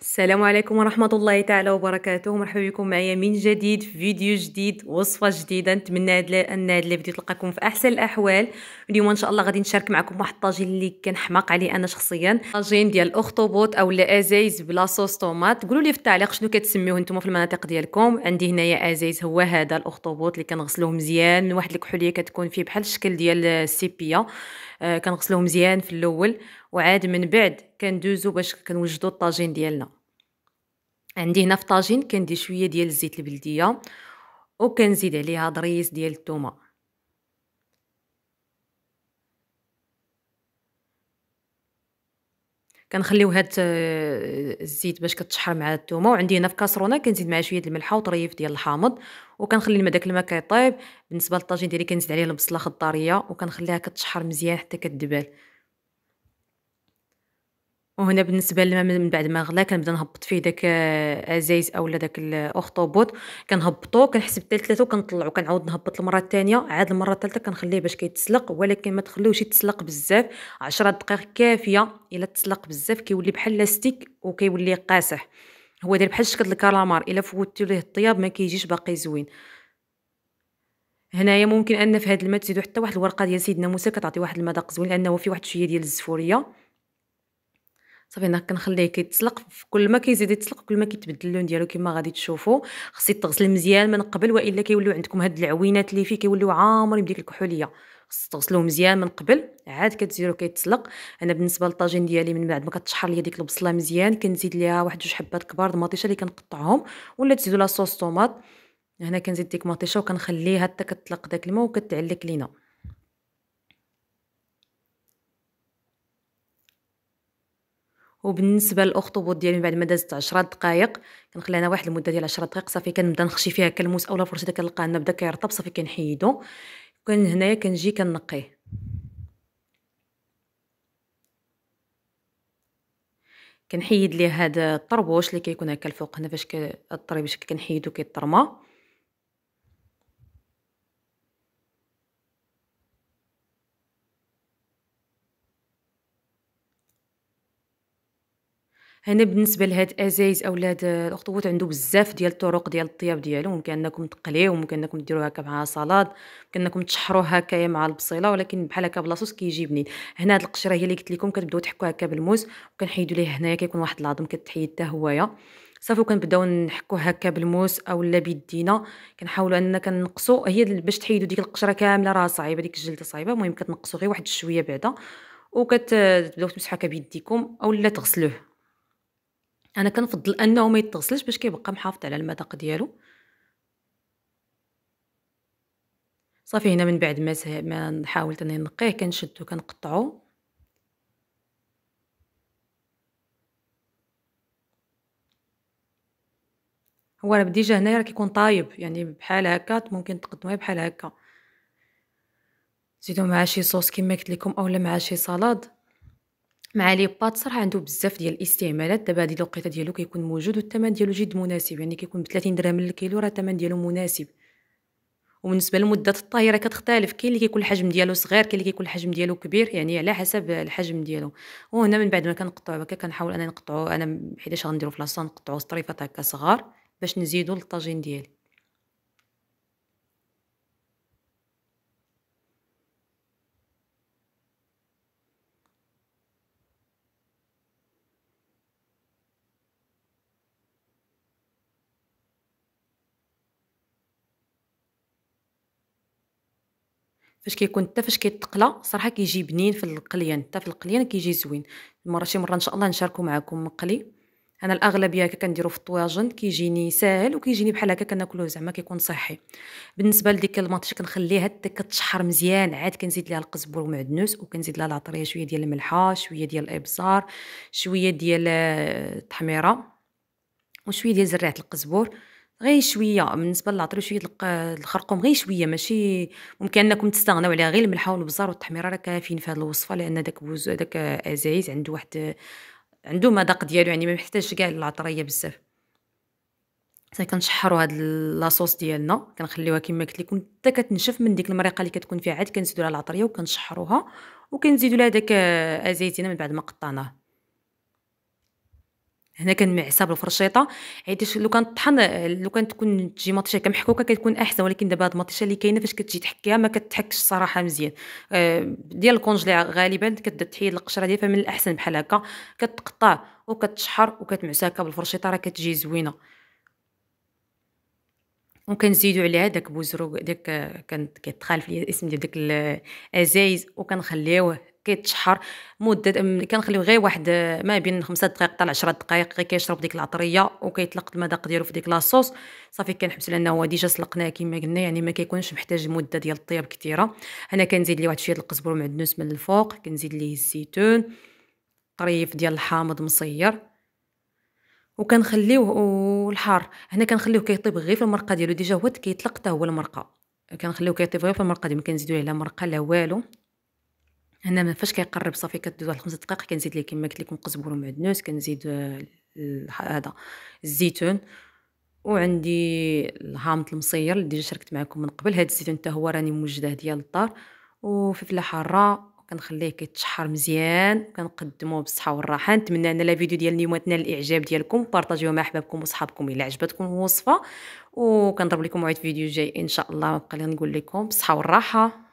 السلام عليكم ورحمة الله تعالى وبركاته مرحبا بكم معايا من جديد في فيديو جديد وصفة جديدة نتمنى ان هذا الفيديو تلقاكم في احسن الاحوال اليوم ان شاء الله غادي نشارك معكم واحد الطاجين اللي كنحماق عليه انا شخصيا طاجين ديال الاخطبوط أو الأزايز بلا صوص طوماط قولوا لي في التعليق شنو كتسميوه نتوما في المناطق ديالكم عندي هنايا ازايز هو هذا الاخطبوط اللي كنغسلوه مزيان من واحد الكحوليه كتكون فيه بحال الشكل ديال السيبيا آه كنغسلوه مزيان في الاول وعاد من بعد كندوزو باش كنوجدو الطاجين ديالنا عندي هنا في الطاجين كندير شويه ديال الزيت البلديه وكنزيد عليها ضريس ديال الثومه كنخليو هاد آه، الزيت باش كتشحر مع الثومه وعندي هنا في كاسرونه كنزيد معها شويه الملحه وطريف ديال الحامض وكنخلي الماء داك الماء كيطيب بالنسبه للطاجين ديالي كنزيد عليه البصله خضاريه وكنخليها كتشحر مزيان حتى كدبال وهنا بالنسبه لما من بعد ما غلا كنبدا نهبط فيه داك آه، ازايز اولا داك الاخطبوط كنهبطو كنحسب حتى ثلاثه وكنطلعو كنعاود نهبط المره الثانيه عاد المره الثالثه كنخليه باش كيتسلق ولكن ما تخليهوش يتسلق بزاف 10 دقائق كافيه الا تسلق بزاف كيولي بحال لاستيك وكيولي قاسح هو داير بحال شكل الكالامار الا فوتتي ليه الطياب ما كيجيش باقي زوين هنايا ممكن ان في هذا الماء تزيدو حتى واحد الورقه ديال سيدنا موسى كتعطي واحد المذاق زوين لانه في واحد شويه ديال الزفوريه صافي انا كنخليه كيتسلق كل ما كيزيد يتسلق كل ما كيتبدل اللون ديالو كما غادي تشوفوا خصي تغسل مزيان من قبل والا كيوليو عندكم هاد العوينات اللي فيه كيوليو عامرين بديك الكحوليه خص تغسلوه مزيان من قبل عاد كتزيرو كيتسلق انا بالنسبه للطاجين ديالي من بعد ما كتشحر ليا ديك البصله مزيان كنزيد ليها واحد جوج حبات كبار الماطيشه اللي كنقطعهم ولا تزيدوا لا صوص طوماط هنا كنزيد ديك مطيشه وكنخليها حتى كتطلق داك الماء وكتعلك لينا وبالنسبه للاخطبوط ديالي من بعد ما دازت 10 دقائق كنخلي انا واحد المده ديال 10 دقائق صافي كنبدا نخشي فيها كلموس اولا فرشته كنلقى انه بدا كيرطب صافي كنحيدو كان هنايا كنجي كنقيه كنحيد ليه هاد الطربوش اللي كيكون هكا الفوق هنا فاش كطري بشكل كنحيدو كيطرما هنا بالنسبه لهاد ازايز اولاد الاخطبوط عنده بزاف ديال الطرق ديال الطياب ديالو ممكن انكم تقليوه ممكن انكم ديروه هكا مع سلطه ممكن انكم تشحروه هكا مع البصيله ولكن بحال هكا بلا صوص كيجي بنين هنا هاد القشره هي اللي قلت لكم كتبداو تحكوا هكا بالموس وكنحيدوا ليه هنايا كيكون واحد العظم كتحيد حتى هويا صافي وكنبداو نحكو هكا بالموس اولا بيدينا كنحاولوا اننا كنقصوا هي باش تحيدوا ديك القشره كامله راه صعيبه ديك الجلده صعيبه المهم كتنقصوا غير واحد شويه بعدا وكتبداو تمسحوا هكا بيديكم اولا تغسلوه انا كنفضل انه ما يتغسلش باش كيبقى محافظ على المذاق ديالو صافي هنا من بعد ما ما حاولت اني نقيه كنشدو كنقطعو هو راه ديجا هنايا راه كيكون طايب يعني بحال هكا ممكن تقدموه بحال هكا زيدو معاه شي صوص كما قلت لكم اولا معاه شي سلطه مع لي بات صراحه عنده بزاف ديال الاستعمالات دابا هذه الوقيته ديالو كيكون موجود والثمن ديالو جد مناسب يعني كيكون ب 30 درهم للكيلو راه الثمن ديالو مناسب وبالنسبه لمده الطهي راه كتختلف كاين اللي كيكون الحجم ديالو صغير كاين اللي كيكون الحجم ديالو كبير يعني على حسب الحجم ديالو وهنا من بعد ما كنقطعو هكا كنحاول انا نقطعو انا حيتاش غنديرو في لاصه نقطعو سطريفات هكا صغار باش نزيدو للطاجين ديالي فاش كيكون حتى فاش كيتقلى صراحه كيجي بنين في القليان حتى في القليان كيجي زوين المره شي مره ان شاء الله نشاركو معكم مقلي انا الاغلبيه هكا كنديرو في الطواجن كيجيني ساهل وكيجيني بحال هكا كناكلوه زعما كيكون صحي بالنسبه لديك الماطيش كنخليها حتى كتشحر مزيان عاد كنزيد ليها القزبر والمعدنوس وكنزيد لها العطريه شويه ديال الملحه شويه ديال الابزار شويه ديال آه، التحميره وشويه ديال زريعه القزبور غير شويه بالنسبه للعطر شويه الخرقوم غير شويه ماشي ممكن انكم تستغناو عليها غير الملحه والبزار والتحميره راه كافيين في هذه الوصفه لان داك بوز داك ازايز عنده واحد عنده مذاق ديالو يعني ما محتاجش كاع العطريه بزاف صافي كنشحروا هاد لاصوص ديالنا كنخليوها كما قلت لكم حتى كتنشف من ديك المريقه اللي كتكون فيها عاد كنزيدوا لها العطريه وكنشحروها وكنزيدوا لها داك ازايتنا من بعد ما قطعناه هنا كنمعسها بالفرشيطه حيت لو كان طحن لو كانت تكون تجي مطيشه كمحكوكه كتكون احسن ولكن دابا هاد المطيشه اللي كاينه فاش كتجي تحكيها ما كتحكش الصراحه مزيان آه، ديال الكونجلي غالبا كتحيد القشره ديالها فمن الاحسن بحال هكا كتقطع وكتشحر وكتمعسها هكا بالفرشيطه راه كتجي زوينه وكنزيدو عليها داك بوزرو داك كان كيتخالف ليا الاسم ديال داك الازايز وكنخليوه كيتشحر مده كنخليو غير واحد ما بين خمسة دقائق حتى 10 دقائق غير كيشرب ديك العطريه وكيطلق المذاق ديالو في ديك لاصوص صافي كنحبس لانه هو ديجا سلقناه كما قلنا يعني ما كيكونش محتاج مده ديال الطياب كثيره هنا كنزيد ليه واحد شويه القزبر والمعدنوس من الفوق كنزيد ليه الزيتون طريف ديال الحامض مصير وكنخليوه الحار هنا كنخليوه كيطيب غير في المرقه ديالو ديجا هو كيطلق حتى هو المرقه كنخليوه كيطيب غير في المرقه ديالو كنزيدو عليه لا مرقه لا والو هنا ما فاش كيقرب صافي كدوز واحد خمسة دقائق كنزيد ليه كما قلت لكم قزبر ومعدنوس كنزيد هذا الزيتون وعندي الهامط المصير اللي ديجا شاركت معكم من قبل هاد الزيتون حتى هو راني موجده ديال الدار وفلفله حاره كنخليه كيتشحر مزيان كنقدمه بالصحه والراحه نتمنى ان لا فيديو ديال اليوم تنال الاعجاب ديالكم بارطاجيوه مع احبابكم وصحابكم الا عجبتكم الوصفه وكنضرب لكم موعد فيديو جاي ان شاء الله بقى نقول لكم بالصحه والراحه